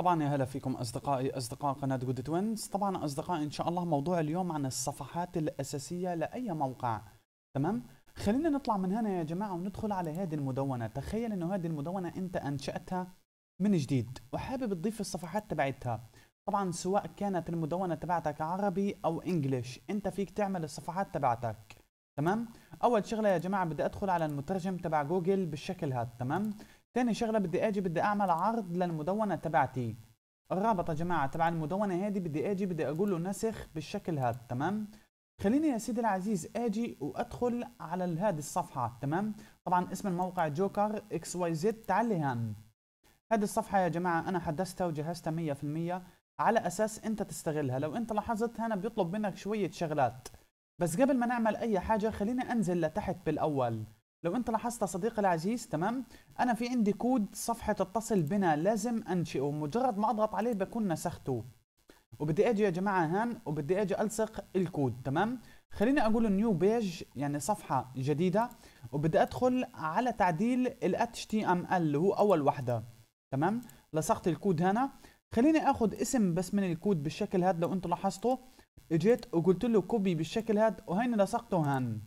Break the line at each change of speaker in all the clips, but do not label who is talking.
طبعا يا هلا فيكم اصدقائي اصدقاء قناه جود توينز طبعا اصدقائي ان شاء الله موضوع اليوم عن الصفحات الاساسيه لاي موقع تمام خلينا نطلع من هنا يا جماعه وندخل على هذه المدونه تخيل انه هذه المدونه انت انشاتها من جديد وحابب تضيف الصفحات تبعتها طبعا سواء كانت المدونه تبعتك عربي او انجليش انت فيك تعمل الصفحات تبعتك تمام اول شغله يا جماعه بدي ادخل على المترجم تبع جوجل بالشكل هذا تمام تاني شغلة بدي اجي بدي اعمل عرض للمدونة تبعتي الرابط يا جماعة تبع المدونة هذه بدي اجي بدي اقول له نسخ بالشكل هذا تمام خليني يا سيدي العزيز اجي وادخل على هذه الصفحة تمام طبعا اسم الموقع جوكر اكس واي زد تعالي هان هذه الصفحة يا جماعة انا حدثتها وجهزتها مية في المية على اساس انت تستغلها لو انت لاحظت هنا بيطلب منك شوية شغلات بس قبل ما نعمل اي حاجة خليني انزل لتحت بالاول لو انت لاحظت صديقي العزيز تمام انا في عندي كود صفحه اتصل بنا لازم انشئه مجرد ما اضغط عليه بكون نسخته وبدي اجي يا جماعه هان وبدي اجي الصق الكود تمام خليني اقول نيو بيج يعني صفحه جديده وبدي ادخل على تعديل ال HTML اللي هو اول وحده تمام لصقت الكود هنا خليني اخذ اسم بس من الكود بالشكل هذا لو انت لاحظتوا اجيت وقلت له كوبي بالشكل هذا وهيني لصقته هان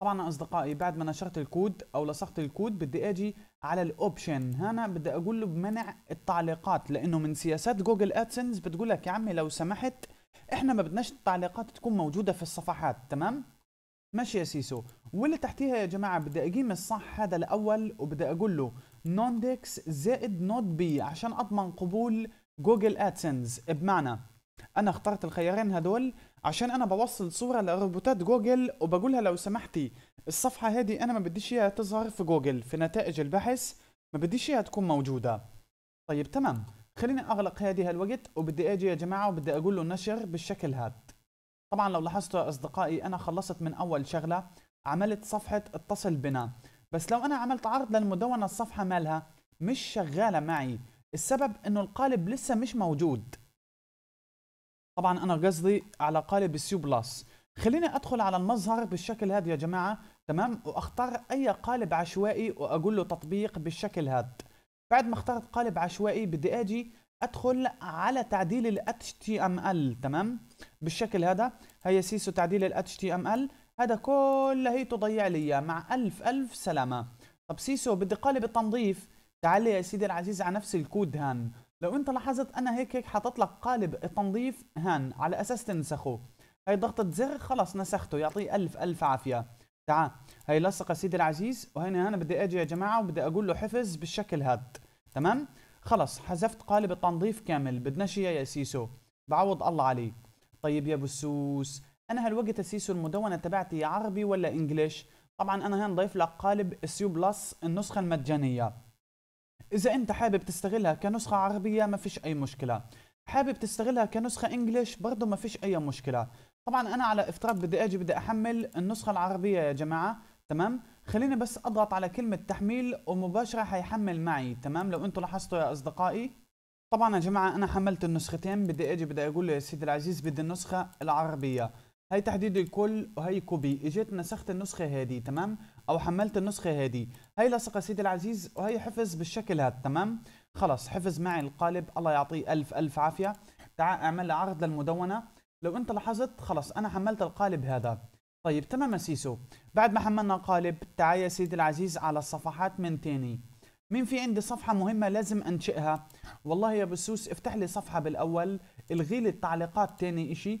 طبعا اصدقائي بعد ما نشرت الكود او لصقت الكود بدي اجي على الاوبشن هنا بدي اقول له بمنع التعليقات لانه من سياسات جوجل ادسنس بتقول لك يا عمي لو سمحت احنا ما بدناش التعليقات تكون موجوده في الصفحات تمام ماشي يا سيسو واللي تحتيها يا جماعه بدي اقيم الصح هذا الاول وبدي اقول له نون ديكس زائد نوت بي عشان اضمن قبول جوجل ادسنس بمعنى انا اخترت الخيارين هذول عشان انا بوصل صوره لروبوتات جوجل وبقولها لو سمحتي الصفحه هذه انا ما بديش اياها تظهر في جوجل في نتائج البحث ما بديش اياها تكون موجوده طيب تمام خليني اغلق هذه الوقت وبدي اجي يا جماعه وبدي اقول له نشر بالشكل هذا طبعا لو لاحظتوا يا اصدقائي انا خلصت من اول شغله عملت صفحه اتصل بنا بس لو انا عملت عرض للمدونه الصفحه مالها مش شغاله معي السبب انه القالب لسه مش موجود طبعا انا قصدي على قالب السيو بلس خليني ادخل على المظهر بالشكل هذا يا جماعه تمام واختار اي قالب عشوائي واقول له تطبيق بالشكل هذا بعد ما اخترت قالب عشوائي بدي اجي ادخل على تعديل ال HTML تمام بالشكل هذا هي سيسو تعديل ال HTML هذا كل هي تضيع لي مع الف الف سلامه طب سيسو بدي قالب التنظيف تعال يا سيدي العزيز على نفس الكود هان لو انت لاحظت انا هيك هيك حاطط لك قالب تنظيف هان على اساس تنسخه هاي ضغطة زر خلص نسخته يعطيه الف الف عافية تعال هاي لصقة سيدي العزيز وهنا انا بدي اجي يا جماعة وبدي اقول له حفظ بالشكل هاد تمام خلص حذفت قالب التنظيف كامل بدناش اياه يا سيسو بعوض الله عليك طيب يا بسوس انا هالوقت يا سيسو المدونة تبعتي عربي ولا انجليش طبعا انا هان ضيف لك قالب سيو بلس النسخة المجانية اذا انت حابب تستغلها كنسخه عربيه ما فيش اي مشكله حابب تستغلها كنسخه انجليش برضه ما فيش اي مشكله طبعا انا على افتراض بدي اجي بدي احمل النسخه العربيه يا جماعه تمام خليني بس اضغط على كلمه تحميل ومباشره حيحمل معي تمام لو انتم لاحظتوا يا اصدقائي طبعا يا جماعه انا حملت النسختين بدي اجي بدي اقول له يا سيدي العزيز بدي النسخه العربيه هي تحديد الكل وهي كوبي اجيت نسخت النسخه هذه تمام او حملت النسخه هذه هي لصقه سيدي العزيز وهي حفظ بالشكل هذا تمام خلص حفظ معي القالب الله يعطيه الف الف عافيه تعال اعمل عرض للمدونه لو انت لاحظت خلص انا حملت القالب هذا طيب تمام سيسو بعد ما حملنا القالب تعال يا سيدي العزيز على الصفحات من تاني مين في عندي صفحة مهمة لازم أنشئها؟ والله يا بسوس افتح لي صفحة بالأول الغي لي التعليقات تاني إشي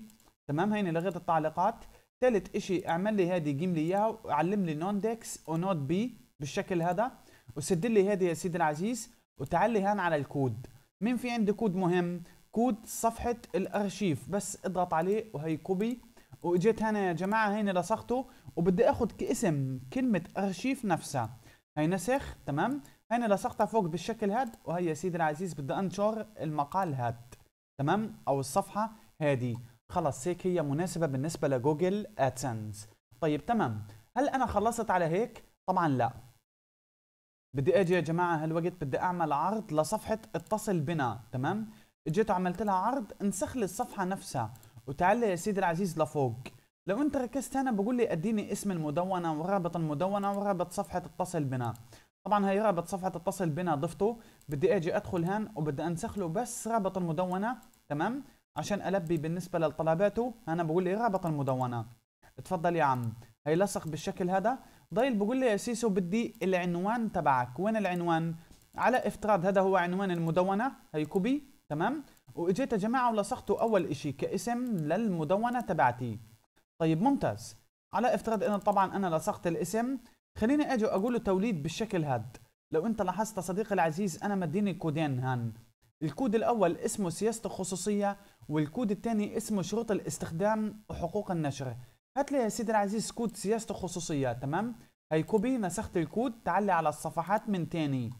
تمام هيني لغيت التعليقات ثالث اشي اعمل لي هذه جيم لي اياها وعلم لي نون ديكس ونود بي بالشكل هذا وسد لي هذه يا سيدي العزيز وتعال لي هان على الكود مين في عندي كود مهم كود صفحة الارشيف بس اضغط عليه وهي كوبي واجيت هنا يا جماعة هيني لصقته وبدي اخذ كاسم كلمة ارشيف نفسها هي نسخ تمام هيني لصقتها فوق بالشكل هاد وهي يا سيدي العزيز بدي انشر المقال هاد تمام او الصفحة هادي خلاص هيك هي مناسبة بالنسبة لجوجل ادسنس طيب تمام هل انا خلصت على هيك طبعا لا بدي اجي يا جماعة هالوقت بدي اعمل عرض لصفحة اتصل بنا تمام اجيت وعملت لها عرض انسخ لي الصفحة نفسها وتعال يا سيدي العزيز لفوق لو انت ركزت هنا بقول لي اديني اسم المدونة ورابط المدونة ورابط صفحة اتصل بنا طبعا هي رابط صفحة اتصل بنا ضفته بدي اجي ادخل هان وبدي انسخ له بس رابط المدونة تمام عشان البي بالنسبه لطلباته انا بقول لي رابط المدونة تفضل يا عم هي لصق بالشكل هذا ضايل بقول لي يا سيسو بدي العنوان تبعك وين العنوان على افتراض هذا هو عنوان المدونه هي كوبي تمام واجيت يا جماعه ولصقته اول إشي كاسم للمدونه تبعتي طيب ممتاز على افتراض انه طبعا انا لصقت الاسم خليني اجي اقول له توليد بالشكل هذا لو انت لاحظت صديقي العزيز انا مديني كودين هان الكود الأول اسمه سياسة الخصوصية والكود الثاني اسمه شروط الاستخدام وحقوق النشر هات لي يا سيدي العزيز كود سياسة الخصوصية تمام هي كوبي نسخت الكود تعلي على الصفحات من تاني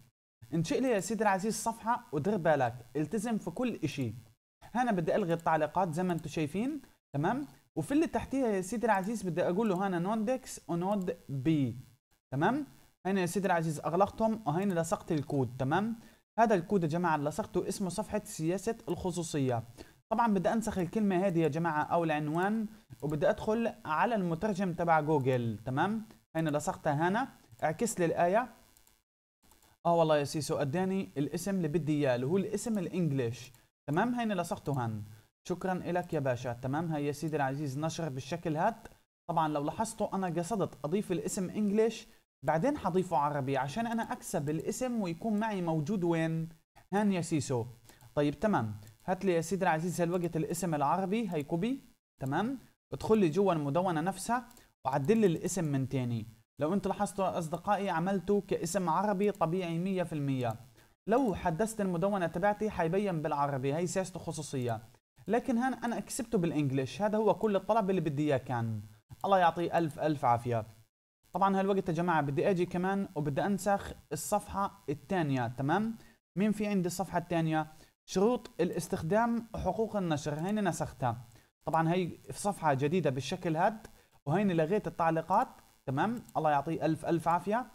انشئ لي يا سيدي العزيز صفحة ودير بالك التزم في كل اشي هنا بدي الغي التعليقات زي ما انتم شايفين تمام وفي اللي تحتيها يا سيدي العزيز بدي اقول له هنا نودكس ونود بي تمام هنا يا سيدي العزيز اغلقتهم وهنا لصقت الكود تمام هذا الكود يا جماعه اللي لصقته اسمه صفحه سياسه الخصوصيه طبعا بدي انسخ الكلمه هذه يا جماعه او العنوان وبدي ادخل على المترجم تبع جوجل تمام هنا لصقتها هنا اعكس لي الايه اه والله يا سيسو اداني الاسم اللي بدي اياه اللي هو الاسم الانجليش تمام هنا لصقته هن شكرا لك يا باشا تمام هي يا سيدي العزيز نشر بالشكل هاد طبعا لو لاحظتوا انا قصدت اضيف الاسم انجليش بعدين حضيفه عربي عشان انا اكسب الاسم ويكون معي موجود وين هان يا سيسو طيب تمام هات لي يا سيدي العزيز هالوقت الاسم العربي هي كوبي تمام ادخل لي جوا المدونه نفسها وعدل لي الاسم من تاني لو انتم لاحظتوا اصدقائي عملته كاسم عربي طبيعي 100% لو حدثت المدونه تبعتي حيبين بالعربي هي سياسته خصوصيه لكن هان انا كسبته بالانجلش هذا هو كل الطلب اللي بدي اياه كان الله يعطيه الف الف عافيه طبعا هالوقت يا جماعه بدي اجي كمان وبدي انسخ الصفحه الثانيه تمام مين في عندي الصفحه الثانيه شروط الاستخدام وحقوق النشر هين نسختها طبعا هي في صفحه جديده بالشكل هاد وهين لغيت التعليقات تمام الله يعطيه الف الف عافيه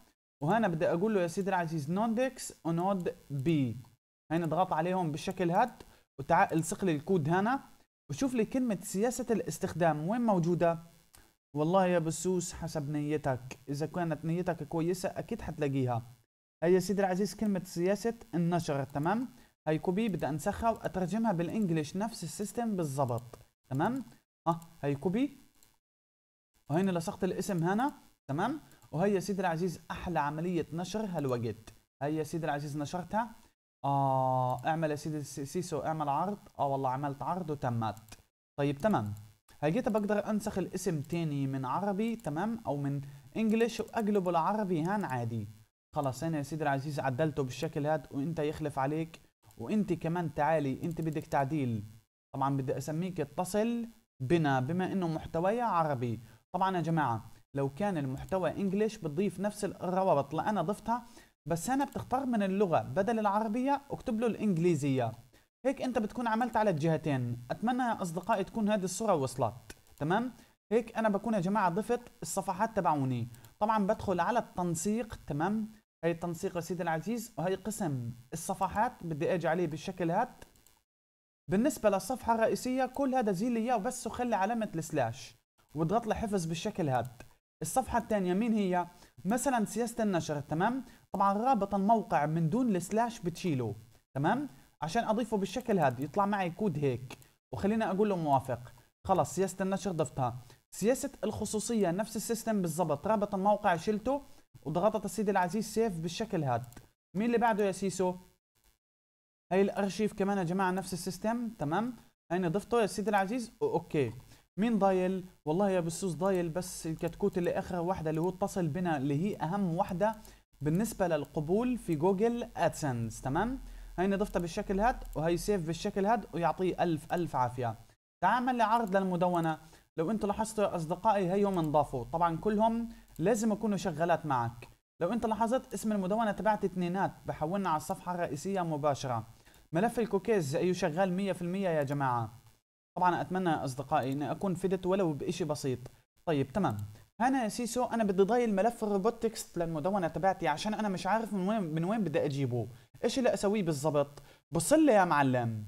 وهنا بدي اقول له يا سيدي العزيز نودكس ونود بي هين اضغط عليهم بالشكل هاد وتعال الصق لي الكود هنا وشوف لي كلمه سياسه الاستخدام وين موجوده والله يا بسوس حسب نيتك إذا كانت نيتك كويسة أكيد حتلاقيها هي يا سيدي العزيز كلمة سياسة النشر تمام هاي كوبي بدي أنسخها وأترجمها بالإنجليش نفس السيستم بالضبط تمام اه هاي كوبي وهنا لصقت الاسم هنا تمام وهي يا سيدي العزيز أحلى عملية نشر هالوقت هي يا سيدي العزيز نشرتها آه اعمل يا سيدي سيسو اعمل عرض اه والله عملت عرض وتمت طيب تمام هل جيت بقدر انسخ الاسم تاني من عربي تمام او من انجلش واقلبه لعربي هان عادي خلاص انا يا سيدي العزيز عدلته بالشكل هاد وانت يخلف عليك وانت كمان تعالي انت بدك تعديل طبعا بدي اسميك اتصل بنا بما انه محتوايا عربي طبعا يا جماعه لو كان المحتوى انجليش بتضيف نفس الروابط اللي انا ضفتها بس هنا بتختار من اللغه بدل العربيه اكتب له الانجليزيه هيك انت بتكون عملت على الجهتين اتمنى يا اصدقائي تكون هذه الصوره وصلت تمام هيك انا بكون يا جماعه ضفت الصفحات تبعوني طبعا بدخل على التنسيق تمام هي التنسيق يا سيدي العزيز وهي قسم الصفحات بدي اجي عليه بالشكل هات بالنسبه للصفحه الرئيسيه كل هذا زي لي اياه بس وخلي علامه السلاش واضغط لي حفظ بالشكل هاد الصفحه الثانيه مين هي مثلا سياسه النشر تمام طبعا رابط الموقع من دون السلاش بتشيله تمام عشان اضيفه بالشكل هذا يطلع معي كود هيك وخلينا اقول له موافق خلص سياسه النشر ضفتها سياسه الخصوصيه نفس السيستم بالضبط رابط الموقع شلته وضغطت السيد العزيز سيف بالشكل هذا مين اللي بعده يا سيسو هاي الارشيف كمان يا جماعه نفس السيستم تمام انا ضفته يا سيدي العزيز اوكي مين ضايل والله يا بسوس ضايل بس الكتكوت اللي اخر واحده اللي هو اتصل بنا اللي هي اهم واحده بالنسبه للقبول في جوجل ادسنس تمام هاي نضفتها بالشكل هاد وهي سيف بالشكل هاد ويعطيه ألف ألف عافية تعامل لي عرض للمدونة لو انتم لاحظتوا يا أصدقائي هيهم انضافوا طبعا كلهم لازم يكونوا شغالات معك لو انت لاحظت اسم المدونة تبعتي اثنينات بحولنا على الصفحة الرئيسية مباشرة ملف الكوكيز زيه أيوه شغال 100% يا جماعة طبعا اتمنى يا اصدقائي اني اكون فدت ولو بشيء بسيط طيب تمام هنا يا سيسو انا بدي ضايل ملف الروبوتكس للمدونه تبعتي عشان انا مش عارف من وين من وين بدي اجيبه ايش اللي اسويه بالضبط بصلي يا معلم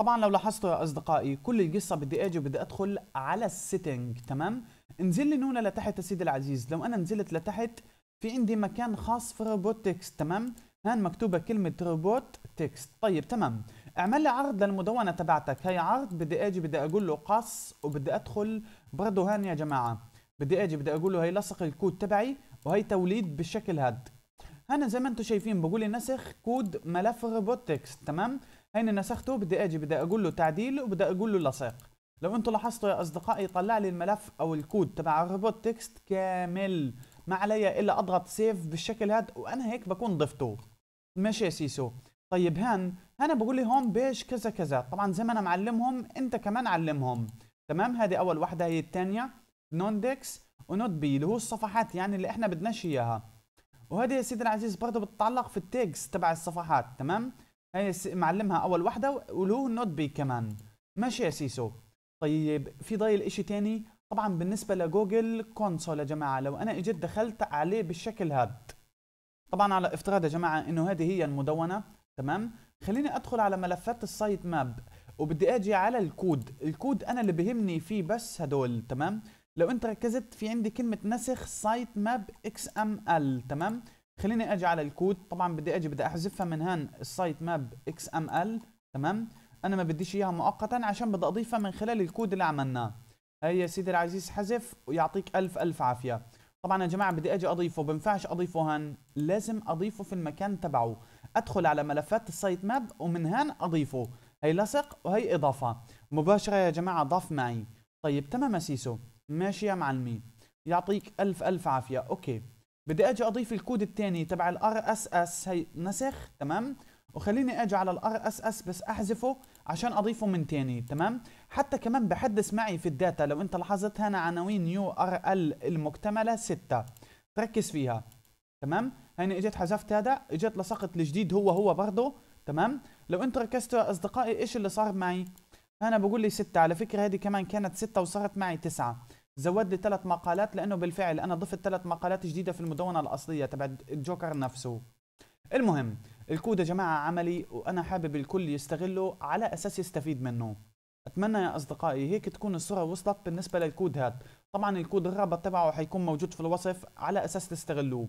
طبعا لو لاحظتوا يا اصدقائي كل القصه بدي اجي وبدي ادخل على السيتنج تمام انزل لي نونا لتحت يا سيدي العزيز لو انا نزلت لتحت في عندي مكان خاص في روبوتكس تمام هان مكتوبه كلمه روبوت تكست طيب تمام اعمل لي عرض للمدونه تبعتك هي عرض بدي اجي بدي اقول له قص وبدي ادخل برضه هان يا جماعه بدي اجي بدي اقول له هي لصق الكود تبعي وهي توليد بالشكل هاد انا زي ما انتم شايفين بقول لي نسخ كود ملف روبوتكس تمام هنا نسخته بدي اجي بدي اقول له تعديل وبدي اقول له لصق لو انتم لاحظتوا يا اصدقائي طلع لي الملف او الكود تبع الروبوت تكست كامل ما علي الا اضغط سيف بالشكل هذا وانا هيك بكون ضفته ماشي يا سيسو طيب هان انا بقول لي هون بيج كذا كذا طبعا زي ما انا معلمهم انت كمان علمهم تمام هذه اول واحده هي الثانيه نون ديكس ونوت بي اللي هو الصفحات يعني اللي احنا بدناش اياها وهذه يا سيدي العزيز برضه بتتعلق في التيكس تبع الصفحات تمام هي معلمها اول وحده وله النوت بي كمان ماشي يا سيسو طيب في ضايل شيء ثاني طبعا بالنسبه لجوجل كونسول يا جماعه لو انا اجيت دخلت عليه بالشكل هاد طبعا على افتراض يا جماعه انه هذه هي المدونه تمام خليني ادخل على ملفات السايت ماب وبدي اجي على الكود الكود انا اللي بهمني فيه بس هدول تمام لو انت ركزت في عندي كلمه نسخ سايت ماب اكس ام ال تمام خليني اجي على الكود طبعا بدي اجي بدي احذفها من هان السايت ماب اكس ام ال تمام انا ما بديش اياها مؤقتا عشان بدي اضيفها من خلال الكود اللي عملناه هي يا سيدي العزيز حذف ويعطيك الف الف عافيه طبعا يا جماعه بدي اجي اضيفه بنفعش اضيفه هان لازم اضيفه في المكان تبعه ادخل على ملفات السايت ماب ومن هان اضيفه هي لصق وهي اضافه مباشره يا جماعه ضاف معي طيب تمام يا سيسو ماشي يا معلمي يعطيك ألف ألف عافية أوكي بدي أجي أضيف الكود الثاني تبع الار اس اس هي نسخ تمام وخليني أجي على الار اس اس بس أحذفه عشان أضيفه من ثاني تمام حتى كمان بحدث معي في الداتا لو أنت لاحظت هنا عناوين يو ار ال المكتملة 6 تركز فيها تمام هنا اجيت حذفت هذا اجيت لصقت الجديد هو هو برضه تمام لو انت ركزتوا يا اصدقائي ايش اللي صار معي انا بقول لي 6 على فكره هذه كمان كانت 6 وصارت معي 9 زود لي ثلاث مقالات لانه بالفعل انا ضفت ثلاث مقالات جديده في المدونه الاصليه تبعت الجوكر نفسه المهم الكود يا جماعه عملي وانا حابب الكل يستغله على اساس يستفيد منه اتمنى يا اصدقائي هيك تكون الصوره وصلت بالنسبه للكود هاد طبعا الكود الرابط تبعه حيكون موجود في الوصف على اساس تستغلوه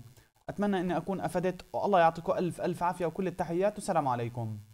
اتمنى اني اكون افدت والله يعطيكم الف الف عافيه وكل التحيات والسلام عليكم